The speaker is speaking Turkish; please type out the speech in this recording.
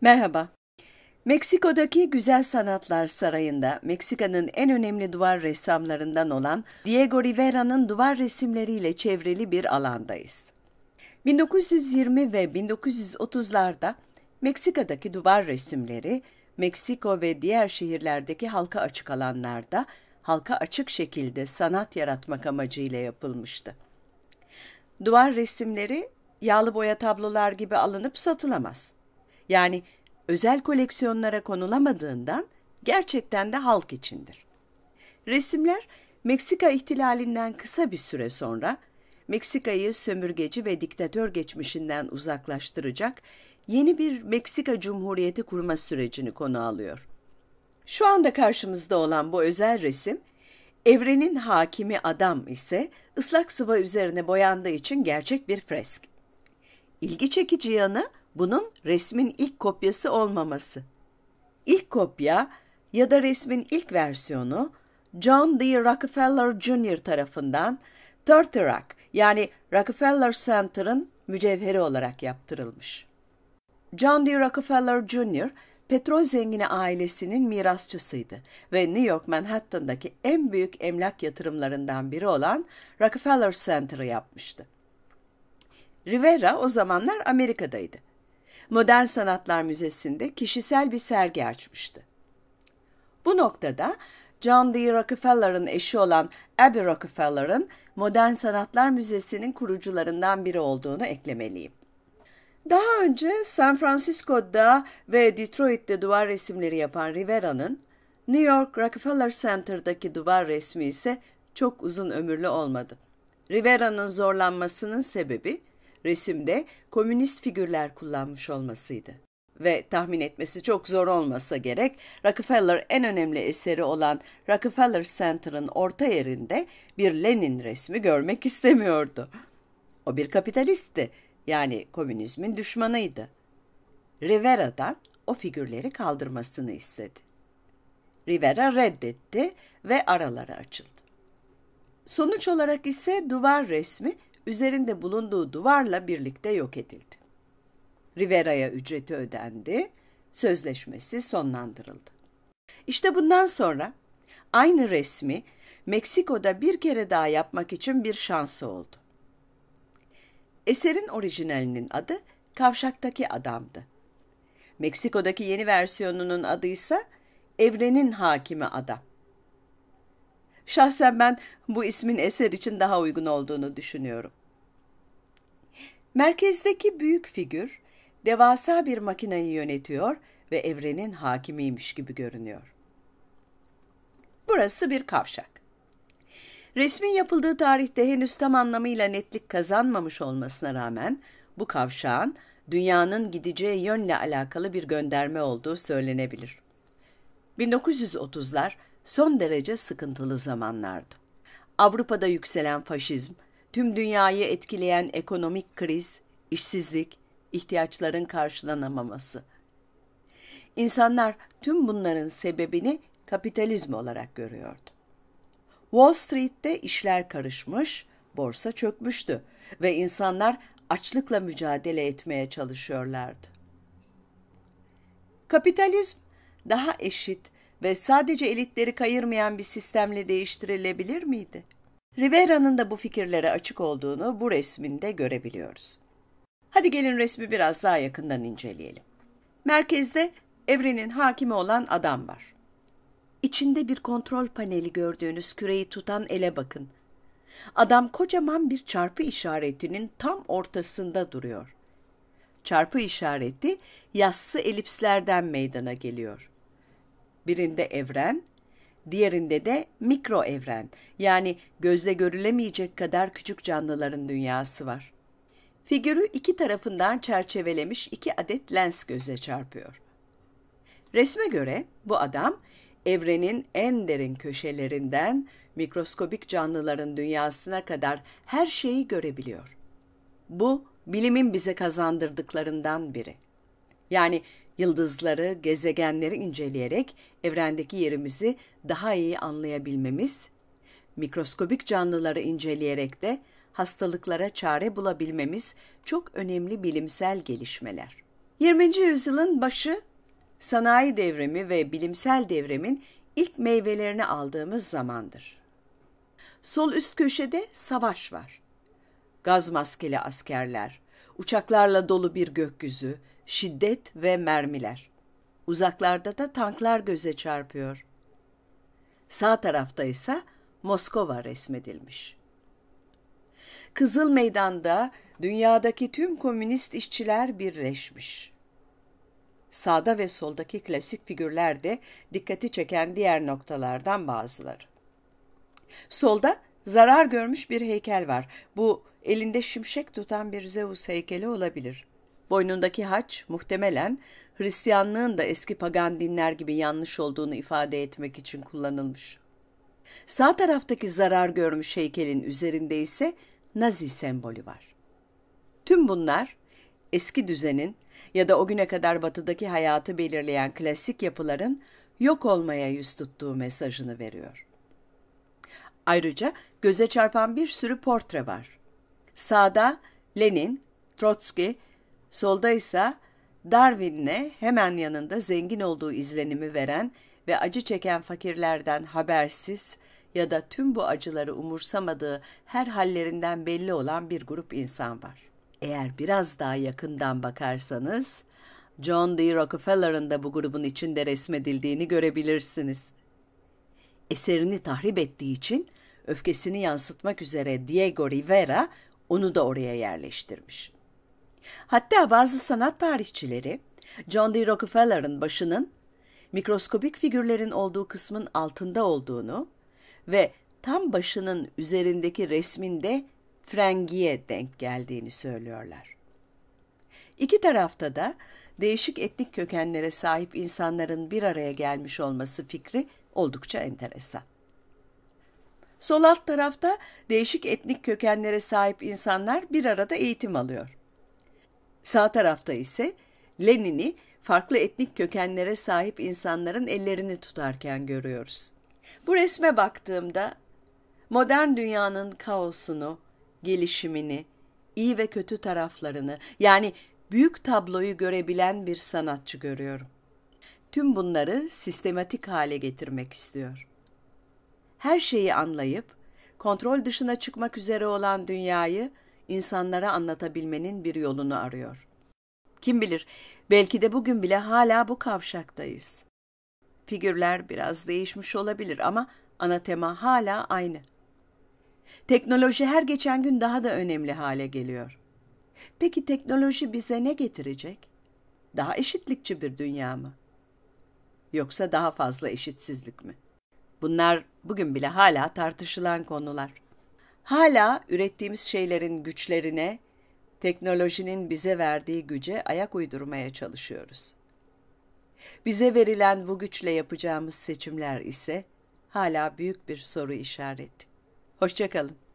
Merhaba. Meksiko'daki Güzel Sanatlar Sarayı'nda Meksika'nın en önemli duvar ressamlarından olan Diego Rivera'nın duvar resimleriyle çevrili bir alandayız. 1920 ve 1930'larda Meksika'daki duvar resimleri Meksiko ve diğer şehirlerdeki halka açık alanlarda halka açık şekilde sanat yaratmak amacıyla yapılmıştı. Duvar resimleri yağlı boya tablolar gibi alınıp satılamaz. Yani özel koleksiyonlara konulamadığından gerçekten de halk içindir. Resimler Meksika ihtilalinden kısa bir süre sonra Meksika'yı sömürgeci ve diktatör geçmişinden uzaklaştıracak yeni bir Meksika Cumhuriyeti kurma sürecini konu alıyor. Şu anda karşımızda olan bu özel resim, evrenin hakimi adam ise ıslak sıva üzerine boyandığı için gerçek bir fresk. İlgi çekici yanı bunun resmin ilk kopyası olmaması. İlk kopya ya da resmin ilk versiyonu John D. Rockefeller Jr. tarafından Turtle Rock yani Rockefeller Center'ın mücevheri olarak yaptırılmış. John D. Rockefeller Jr. petrol zengini ailesinin mirasçısıydı ve New York Manhattan'daki en büyük emlak yatırımlarından biri olan Rockefeller Center'ı yapmıştı. Rivera o zamanlar Amerika'daydı. Modern Sanatlar Müzesi'nde kişisel bir sergi açmıştı. Bu noktada John D. Rockefeller'ın eşi olan Abby Rockefeller'ın Modern Sanatlar Müzesi'nin kurucularından biri olduğunu eklemeliyim. Daha önce San Francisco'da ve Detroit'te duvar resimleri yapan Rivera'nın New York Rockefeller Center'daki duvar resmi ise çok uzun ömürlü olmadı. Rivera'nın zorlanmasının sebebi resimde komünist figürler kullanmış olmasıydı. Ve tahmin etmesi çok zor olmasa gerek Rockefeller en önemli eseri olan Rockefeller Center'ın orta yerinde bir Lenin resmi görmek istemiyordu. O bir kapitalistti yani komünizmin düşmanıydı. Rivera'dan o figürleri kaldırmasını istedi. Rivera reddetti ve araları açıldı. Sonuç olarak ise duvar resmi üzerinde bulunduğu duvarla birlikte yok edildi. Rivera'ya ücreti ödendi, sözleşmesi sonlandırıldı. İşte bundan sonra aynı resmi Meksiko'da bir kere daha yapmak için bir şansı oldu. Eserin orijinalinin adı Kavşaktaki Adam'dı. Meksiko'daki yeni versiyonunun adıysa Evrenin Hakimi Adam. Şahsen ben bu ismin eser için daha uygun olduğunu düşünüyorum. Merkezdeki büyük figür devasa bir makineyi yönetiyor ve evrenin hakimiymiş gibi görünüyor. Burası bir kavşak. Resmin yapıldığı tarihte henüz tam anlamıyla netlik kazanmamış olmasına rağmen bu kavşağın dünyanın gideceği yönle alakalı bir gönderme olduğu söylenebilir. 1930'lar son derece sıkıntılı zamanlardı. Avrupa'da yükselen faşizm, tüm dünyayı etkileyen ekonomik kriz, işsizlik, ihtiyaçların karşılanamaması. İnsanlar tüm bunların sebebini kapitalizm olarak görüyordu. Wall Street'te işler karışmış, borsa çökmüştü ve insanlar açlıkla mücadele etmeye çalışıyorlardı. Kapitalizm daha eşit ve sadece elitleri kayırmayan bir sistemle değiştirilebilir miydi? Rivera'nın da bu fikirlere açık olduğunu bu resminde görebiliyoruz. Hadi gelin resmi biraz daha yakından inceleyelim. Merkezde evrenin hakimi olan adam var. İçinde bir kontrol paneli gördüğünüz küreyi tutan ele bakın. Adam kocaman bir çarpı işaretinin tam ortasında duruyor. Çarpı işareti yassı elipslerden meydana geliyor. Birinde evren, diğerinde de mikro evren yani gözle görülemeyecek kadar küçük canlıların dünyası var. Figürü iki tarafından çerçevelemiş iki adet lens göze çarpıyor. Resme göre bu adam evrenin en derin köşelerinden mikroskobik canlıların dünyasına kadar her şeyi görebiliyor. Bu bilimin bize kazandırdıklarından biri. Yani yıldızları, gezegenleri inceleyerek evrendeki yerimizi daha iyi anlayabilmemiz, mikroskobik canlıları inceleyerek de hastalıklara çare bulabilmemiz çok önemli bilimsel gelişmeler. 20. yüzyılın başı sanayi devrimi ve bilimsel devrimin ilk meyvelerini aldığımız zamandır. Sol üst köşede savaş var. Gaz maskeli askerler, uçaklarla dolu bir gökyüzü, şiddet ve mermiler. Uzaklarda da tanklar göze çarpıyor. Sağ tarafta ise Moskova resmedilmiş. Kızıl Meydan'da dünyadaki tüm komünist işçiler birleşmiş. Sağda ve soldaki klasik figürler de dikkati çeken diğer noktalardan bazıları. Solda zarar görmüş bir heykel var. Bu elinde şimşek tutan bir Zeus heykeli olabilir. Boynundaki haç muhtemelen Hristiyanlığın da eski pagan dinler gibi yanlış olduğunu ifade etmek için kullanılmış. Sağ taraftaki zarar görmüş heykelin üzerinde ise Nazi sembolü var. Tüm bunlar eski düzenin ya da o güne kadar batıdaki hayatı belirleyen klasik yapıların yok olmaya yüz tuttuğu mesajını veriyor. Ayrıca göze çarpan bir sürü portre var. Sağda Lenin, Trotsky, solda ise Darwin'le hemen yanında zengin olduğu izlenimi veren ve acı çeken fakirlerden habersiz ya da tüm bu acıları umursamadığı her hallerinden belli olan bir grup insan var. Eğer biraz daha yakından bakarsanız John D. Rockefeller'ın da bu grubun içinde resmedildiğini görebilirsiniz. Eserini tahrip ettiği için öfkesini yansıtmak üzere Diego Rivera onu da oraya yerleştirmiş. Hatta bazı sanat tarihçileri John D. Rockefeller'ın başının mikroskobik figürlerin olduğu kısmın altında olduğunu ve tam başının üzerindeki resminde frengiye denk geldiğini söylüyorlar. İki tarafta da değişik etnik kökenlere sahip insanların bir araya gelmiş olması fikri oldukça enteresan. Sol alt tarafta değişik etnik kökenlere sahip insanlar bir arada eğitim alıyor. Sağ tarafta ise Lenin'i farklı etnik kökenlere sahip insanların ellerini tutarken görüyoruz. Bu resme baktığımda modern dünyanın kaosunu, gelişimini, iyi ve kötü taraflarını yani büyük tabloyu görebilen bir sanatçı görüyorum. Tüm bunları sistematik hale getirmek istiyor her şeyi anlayıp kontrol dışına çıkmak üzere olan dünyayı insanlara anlatabilmenin bir yolunu arıyor. Kim bilir, belki de bugün bile hala bu kavşaktayız. Figürler biraz değişmiş olabilir ama ana tema hala aynı. Teknoloji her geçen gün daha da önemli hale geliyor. Peki teknoloji bize ne getirecek? Daha eşitlikçi bir dünya mı? Yoksa daha fazla eşitsizlik mi?'' Bunlar bugün bile hala tartışılan konular. Hala ürettiğimiz şeylerin güçlerine, teknolojinin bize verdiği güce ayak uydurmaya çalışıyoruz. Bize verilen bu güçle yapacağımız seçimler ise hala büyük bir soru işareti. Hoşçakalın.